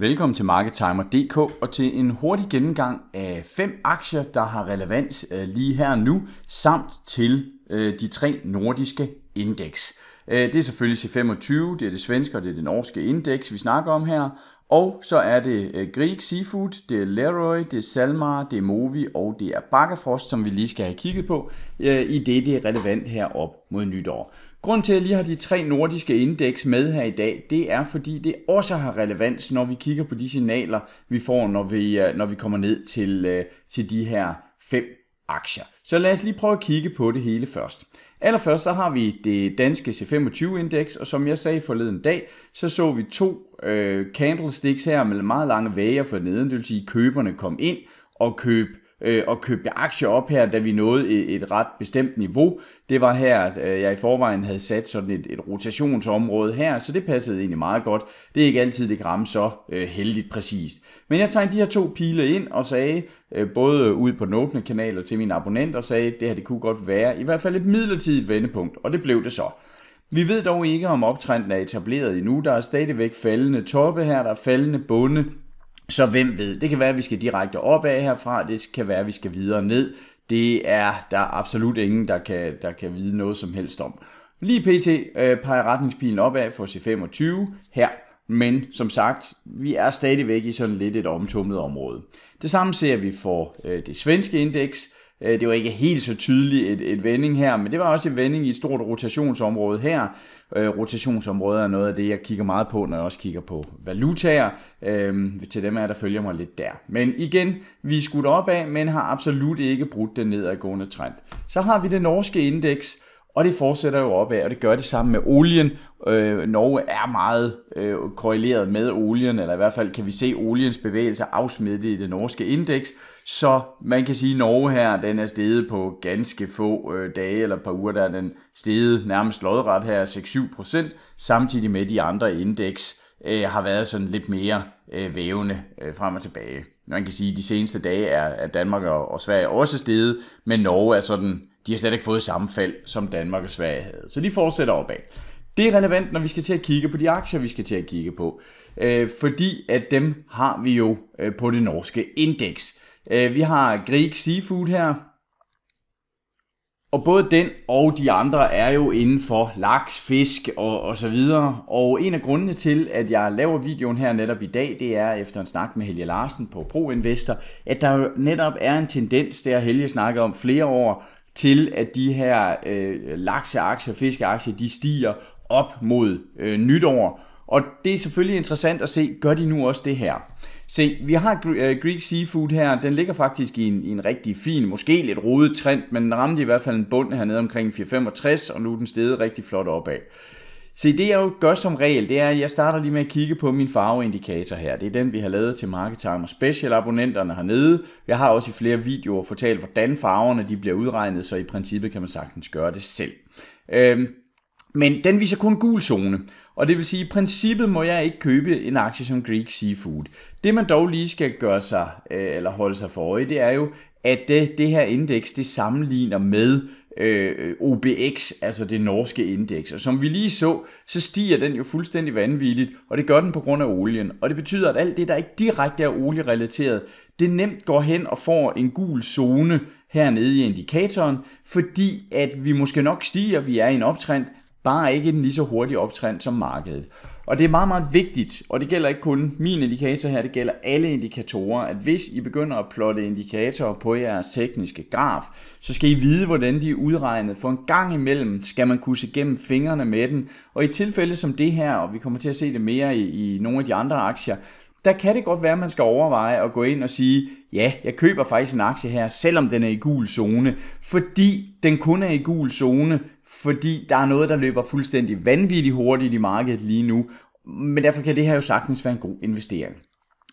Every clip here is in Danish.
Velkommen til MarketTimer.dk og til en hurtig gennemgang af fem aktier, der har relevans øh, lige her nu, samt til øh, de tre nordiske indeks. Øh, det er selvfølgelig C25, det er det svenske og det er det norske indeks, vi snakker om her. Og så er det Greek Seafood, det er Leroy, det er Salmar, det er Movi og det er Bakkefrost, som vi lige skal have kigget på, i det det er relevant herop mod nytår. Grunden til, at jeg lige har de tre nordiske indeks med her i dag, det er fordi det også har relevans, når vi kigger på de signaler, vi får, når vi, øh, når vi kommer ned til, øh, til de her fem aktier. Så lad os lige prøve at kigge på det hele først. Allerførst så har vi det danske C25-indeks, og som jeg sagde forleden dag, så så vi to øh, candlesticks her med meget lange væger for neden, det vil sige køberne kom ind og køb øh, og købte aktier op her, da vi nåede et, et ret bestemt niveau. Det var her, at øh, jeg i forvejen havde sat sådan et, et rotationsområde her, så det passede egentlig meget godt. Det er ikke altid, det kan ramme så øh, heldigt præcist. Men jeg tegnede de her to pile ind og sagde, øh, både ud på den kanal og til mine abonnenter, sagde, det her det kunne godt være i hvert fald et midlertidigt vendepunkt, og det blev det så. Vi ved dog ikke, om optrenden er etableret endnu. Der er stadigvæk faldende toppe her, der er faldende bunde, så hvem ved? Det kan være, at vi skal direkte opad herfra, det kan være, at vi skal videre ned. Det er der er absolut ingen, der kan, der kan vide noget som helst om. Lige pt. Øh, peger retningspilen opad for C25 her, men som sagt, vi er stadigvæk i sådan lidt et omtumlet område. Det samme ser vi for øh, det svenske indeks, Øh, det var ikke helt så tydeligt et, et vending her, men det var også en vending i et stort rotationsområde her. Øh, rotationsområder er noget af det, jeg kigger meget på, når jeg også kigger på valutaer. Øh, til dem er der følger mig lidt der. Men igen, vi er skudt opad, men har absolut ikke brudt den nedadgående trend. Så har vi det norske indeks, og det fortsætter jo opad, og det gør det samme med olien. Øh, Norge er meget øh, korreleret med olien, eller i hvert fald kan vi se oliens bevægelser afsmittet i det norske indeks. Så man kan sige, at Norge her, den er steget på ganske få øh, dage eller par uger, der er den steget nærmest lodret her 6-7 procent, samtidig med de andre indeks øh, har været sådan lidt mere øh, vævende øh, frem og tilbage. Man kan sige, at de seneste dage er at Danmark og, og Sverige også steget, men Norge er sådan de har slet ikke fået samme fald, som Danmark og Sverige havde. Så de fortsætter opad. Det er relevant, når vi skal til at kigge på de aktier, vi skal til at kigge på. Øh, fordi at dem har vi jo øh, på det norske indeks. Øh, vi har Greek Seafood her. Og både den og de andre er jo inden for laks, fisk og, og så videre. Og en af grundene til, at jeg laver videoen her netop i dag, det er efter en snak med Helge Larsen på ProInvestor, at der jo netop er en tendens, der Helge snakker om flere år, til, at de her øh, lakseaktier, fiskeaktier, de stiger op mod øh, nytår. Og det er selvfølgelig interessant at se, gør de nu også det her? Se, vi har øh, Greek Seafood her, den ligger faktisk i en, i en rigtig fin, måske lidt rodet trend, men den ramte i hvert fald en bund hernede omkring 4,65, og nu er den steget rigtig flot opad. Se, det jeg jo gør som regel, det er, at jeg starter lige med at kigge på min farveindikator her. Det er den, vi har lavet til Market og Special abonnenterne hernede. Jeg har også i flere videoer fortalt, hvordan farverne de bliver udregnet, så i princippet kan man sagtens gøre det selv. Øhm, men den viser kun gul zone, og det vil sige, at i princippet må jeg ikke købe en aktie som Greek Seafood. Det man dog lige skal gøre sig, øh, eller holde sig for øje, det er jo, at det, øh, det her indeks, det sammenligner med øh, OBX, altså det norske indeks. Og som vi lige så, så stiger den jo fuldstændig vanvittigt, og det gør den på grund af olien. Og det betyder, at alt det, der ikke direkte er olierelateret, det nemt går hen og får en gul zone hernede i indikatoren, fordi at vi måske nok stiger, vi er i en optrend, bare ikke en lige så hurtig optrend som markedet. Og det er meget, meget vigtigt, og det gælder ikke kun min indikator her, det gælder alle indikatorer, at hvis I begynder at plotte indikatorer på jeres tekniske graf, så skal I vide, hvordan de er udregnet, for en gang imellem skal man kunne se gennem fingrene med den. Og i tilfælde som det her, og vi kommer til at se det mere i, i nogle af de andre aktier, der kan det godt være, at man skal overveje at gå ind og sige, ja, jeg køber faktisk en aktie her, selvom den er i gul zone, fordi den kun er i gul zone, fordi der er noget, der løber fuldstændig vanvittigt hurtigt i markedet lige nu, men derfor kan det her jo sagtens være en god investering.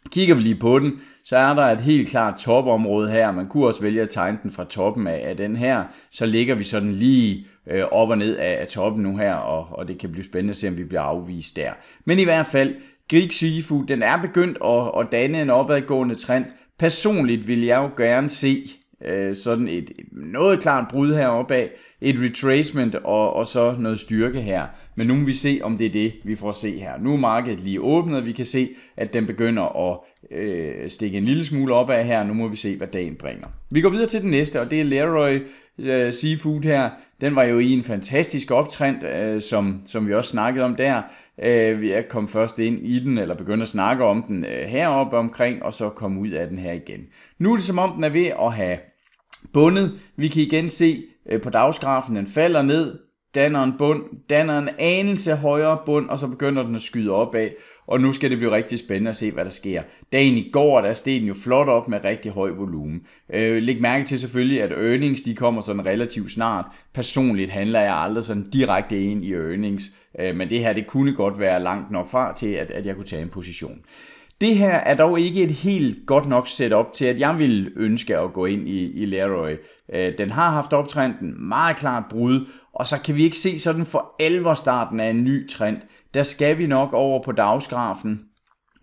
Kigger vi lige på den, så er der et helt klart topområde her. Man kunne også vælge at tegne den fra toppen af, af den her. Så ligger vi sådan lige øh, op og ned af, af toppen nu her, og, og det kan blive spændende at se, om vi bliver afvist der. Men i hvert fald, Greek Seafood, den er begyndt at, at danne en opadgående trend. Personligt vil jeg jo gerne se øh, sådan et, et noget klart brud heroppe af, et retracement og, og så noget styrke her. Men nu må vi se, om det er det, vi får se her. Nu er markedet lige åbnet, og vi kan se, at den begynder at øh, stikke en lille smule opad her. Nu må vi se, hvad dagen bringer. Vi går videre til den næste, og det er Leroy øh, Seafood her. Den var jo i en fantastisk optrend, øh, som, som vi også snakkede om der øh, ved at komme først ind i den, eller begynde at snakke om den øh, heroppe omkring, og så komme ud af den her igen. Nu er det som om, den er ved at have bundet. Vi kan igen se øh, på dagsgrafen, den falder ned, danner en bund, danner en anelse højere bund, og så begynder den at skyde opad. Og nu skal det blive rigtig spændende at se, hvad der sker. Dagen i går, der steg den jo flot op med rigtig høj volumen. Øh, læg mærke til selvfølgelig, at earnings de kommer sådan relativt snart. Personligt handler jeg aldrig sådan direkte ind i earnings. Øh, men det her, det kunne godt være langt nok fra til, at, at jeg kunne tage en position. Det her er dog ikke et helt godt nok setup til, at jeg vil ønske at gå ind i, i Leroy. Øh, den har haft optrenden, meget klart brud, og så kan vi ikke se sådan for alvor starten af en ny trend. Der skal vi nok over på dagsgrafen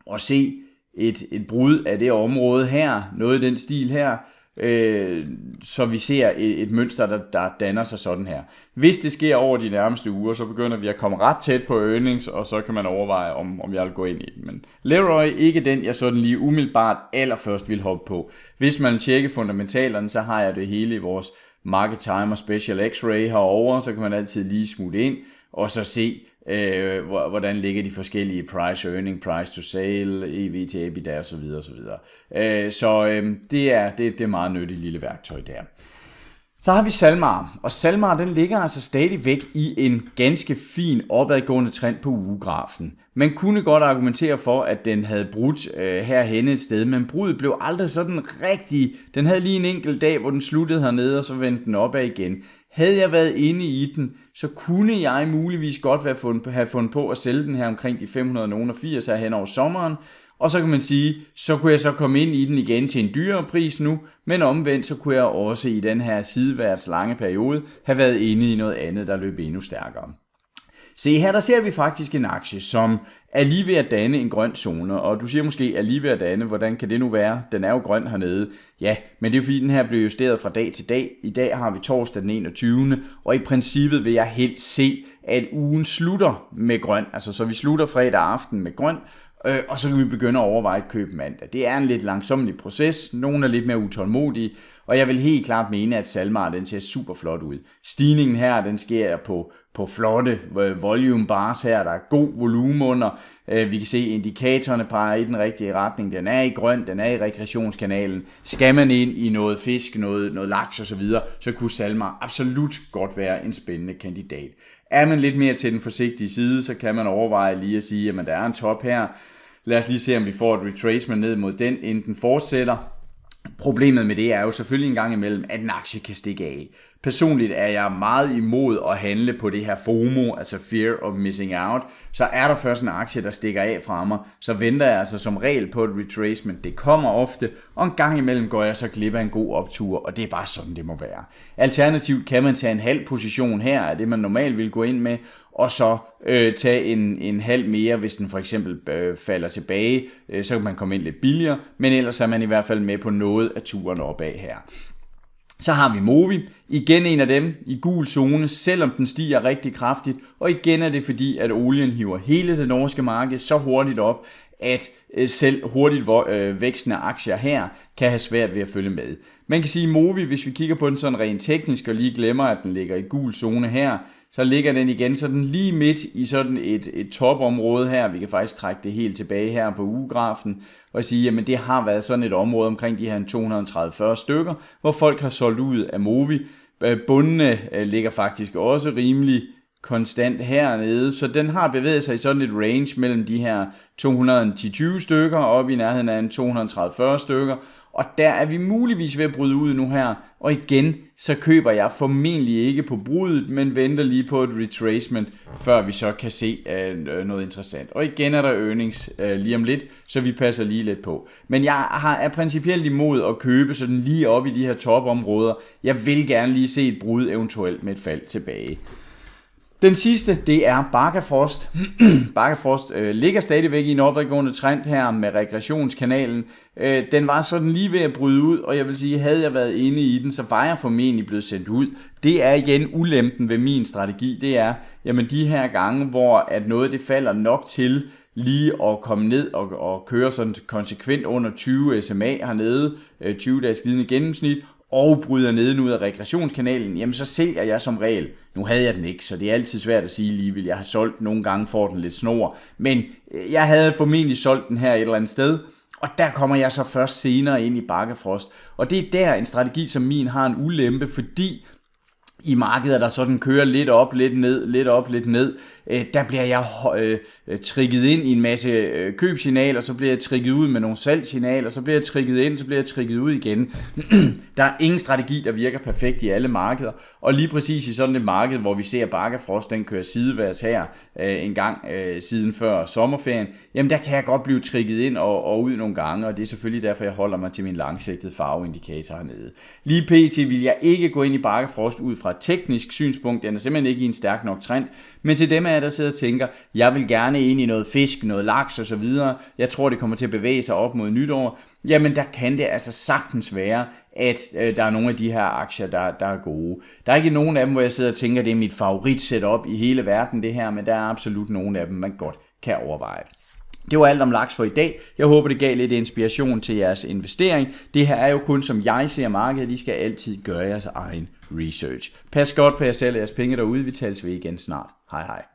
og se et, et brud af det område her, noget i den stil her, øh, så vi ser et, et mønster, der, der danner sig sådan her. Hvis det sker over de nærmeste uger, så begynder vi at komme ret tæt på earnings, og så kan man overveje, om, om jeg vil gå ind i den. Men Leroy, ikke den, jeg sådan lige umiddelbart allerførst vil hoppe på. Hvis man tjekker fundamentalerne, så har jeg det hele i vores Market Timer Special X-Ray herovre, så kan man altid lige smutte ind og så se, øh, hvordan ligger de forskellige price earning, price to sale, EV til EBITDA osv. videre. Øh, så øh, det er det, det er meget nyttigt lille værktøj der. Så har vi Salmar, og Salmar den ligger altså stadigvæk i en ganske fin opadgående trend på ugegrafen. Man kunne godt argumentere for, at den havde brudt øh, herhenne et sted, men brudet blev aldrig sådan rigtig. Den havde lige en enkelt dag, hvor den sluttede hernede, og så vendte den opad igen. Havde jeg været inde i den, så kunne jeg muligvis godt være fund, have fundet på at sælge den her omkring de 580 her hen over sommeren. Og så kan man sige, så kunne jeg så komme ind i den igen til en dyrere pris nu, men omvendt så kunne jeg også i den her sideværds lange periode have været inde i noget andet, der løb endnu stærkere. Se her, der ser vi faktisk en aktie, som er lige ved at danne en grøn zone, og du siger måske, er lige ved at danne, hvordan kan det nu være? Den er jo grøn hernede. Ja, men det er fordi, den her blev justeret fra dag til dag. I dag har vi torsdag den 21. Og i princippet vil jeg helt se, at ugen slutter med grøn. Altså, så vi slutter fredag aften med grøn, øh, og så kan vi begynde at overveje at købe mandag. Det er en lidt langsommelig proces. Nogle er lidt mere utålmodige, og jeg vil helt klart mene, at Salmar den ser super flot ud. Stigningen her, den sker på på flotte øh, volume bars her. Der er god volumen under. Øh, vi kan se, at indikatorerne peger i den rigtige retning. Den er i grøn, den er i rekreationskanalen. Skal man ind i noget fisk, noget, noget laks osv., så, så kunne Salmar absolut godt være en spændende kandidat. Er man lidt mere til den forsigtige side, så kan man overveje lige at sige, at der er en top her. Lad os lige se, om vi får et retracement ned mod den, inden den fortsætter. Problemet med det er jo selvfølgelig en gang imellem, at en aktie kan stikke af. Personligt er jeg meget imod at handle på det her FOMO, altså Fear of Missing Out. Så er der først en aktie, der stikker af fra mig, så venter jeg altså som regel på et retracement. Det kommer ofte, og en gang imellem går jeg så glip af en god optur, og det er bare sådan, det må være. Alternativt kan man tage en halv position her, af det man normalt vil gå ind med, og så øh, tage en, en halv mere, hvis den for eksempel øh, falder tilbage, øh, så kan man komme ind lidt billigere, men ellers er man i hvert fald med på noget af turen opad her. Så har vi Movi, igen en af dem i gul zone, selvom den stiger rigtig kraftigt, og igen er det fordi, at olien hiver hele det norske marked så hurtigt op, at øh, selv hurtigt øh, vækstende aktier her kan have svært ved at følge med. Man kan sige, at Movi, hvis vi kigger på den sådan rent teknisk og lige glemmer, at den ligger i gul zone her, så ligger den igen sådan lige midt i sådan et, et topområde her. Vi kan faktisk trække det helt tilbage her på ugegrafen og sige, jamen det har været sådan et område omkring de her 230-40 stykker, hvor folk har solgt ud af Movi. Bundene øh, ligger faktisk også rimelig konstant hernede, så den har bevæget sig i sådan et range mellem de her 210-20 stykker op i nærheden af en 230-40 stykker, og der er vi muligvis ved at bryde ud nu her. Og igen, så køber jeg formentlig ikke på brudet, men venter lige på et retracement, før vi så kan se øh, øh, noget interessant. Og igen er der earnings øh, lige om lidt, så vi passer lige lidt på. Men jeg har, er principielt imod at købe sådan lige op i de her topområder. Jeg vil gerne lige se et brud eventuelt med et fald tilbage. Den sidste, det er Bakkafrost. Bakkafrost øh, ligger stadigvæk i en opadgående trend her med regressionskanalen. Øh, den var sådan lige ved at bryde ud, og jeg vil sige, havde jeg været inde i den, så var jeg formentlig blevet sendt ud. Det er igen ulempen ved min strategi, det er, jamen de her gange, hvor at noget det falder nok til, lige at komme ned og, og køre sådan konsekvent under 20 SMA hernede, 20 øh, dages glidende gennemsnit, og bryder neden ud af regressionskanalen, jamen så sælger jeg som regel. Nu havde jeg den ikke, så det er altid svært at sige lige, vil jeg har solgt nogle gange, for den lidt snor. Men øh, jeg havde formentlig solgt den her et eller andet sted, og der kommer jeg så først senere ind i bakkefrost. Og det er der en strategi som min har en ulempe, fordi i markedet der sådan kører lidt op, lidt ned, lidt op, lidt ned Øh, der bliver jeg øh, øh trigget ind i en masse øh, købsignaler, så bliver jeg trigget ud med nogle salgssignaler, så bliver jeg trigget ind, så bliver jeg trigget ud igen. der er ingen strategi, der virker perfekt i alle markeder, og lige præcis i sådan et marked, hvor vi ser Bakkefrost, den kører sideværs her øh, en gang øh, siden før sommerferien, jamen der kan jeg godt blive trigget ind og, og ud nogle gange, og det er selvfølgelig derfor, jeg holder mig til min langsigtede farveindikator hernede. Lige pt. vil jeg ikke gå ind i Bakkefrost ud fra et teknisk synspunkt, den er simpelthen ikke i en stærk nok trend, men til dem er jer, der sidder og tænker, jeg vil gerne ind i noget fisk, noget laks osv., jeg tror, det kommer til at bevæge sig op mod nytår, jamen der kan det altså sagtens være, at øh, der er nogle af de her aktier, der, der er gode. Der er ikke nogen af dem, hvor jeg sidder og tænker, det er mit favorit setup i hele verden det her, men der er absolut nogen af dem, man godt kan overveje. Det var alt om laks for i dag. Jeg håber, det gav lidt inspiration til jeres investering. Det her er jo kun, som jeg ser markedet. I skal altid gøre jeres egen research. Pas godt på jer selv og jeres penge derude. Vi tales ved igen snart. Hej hej.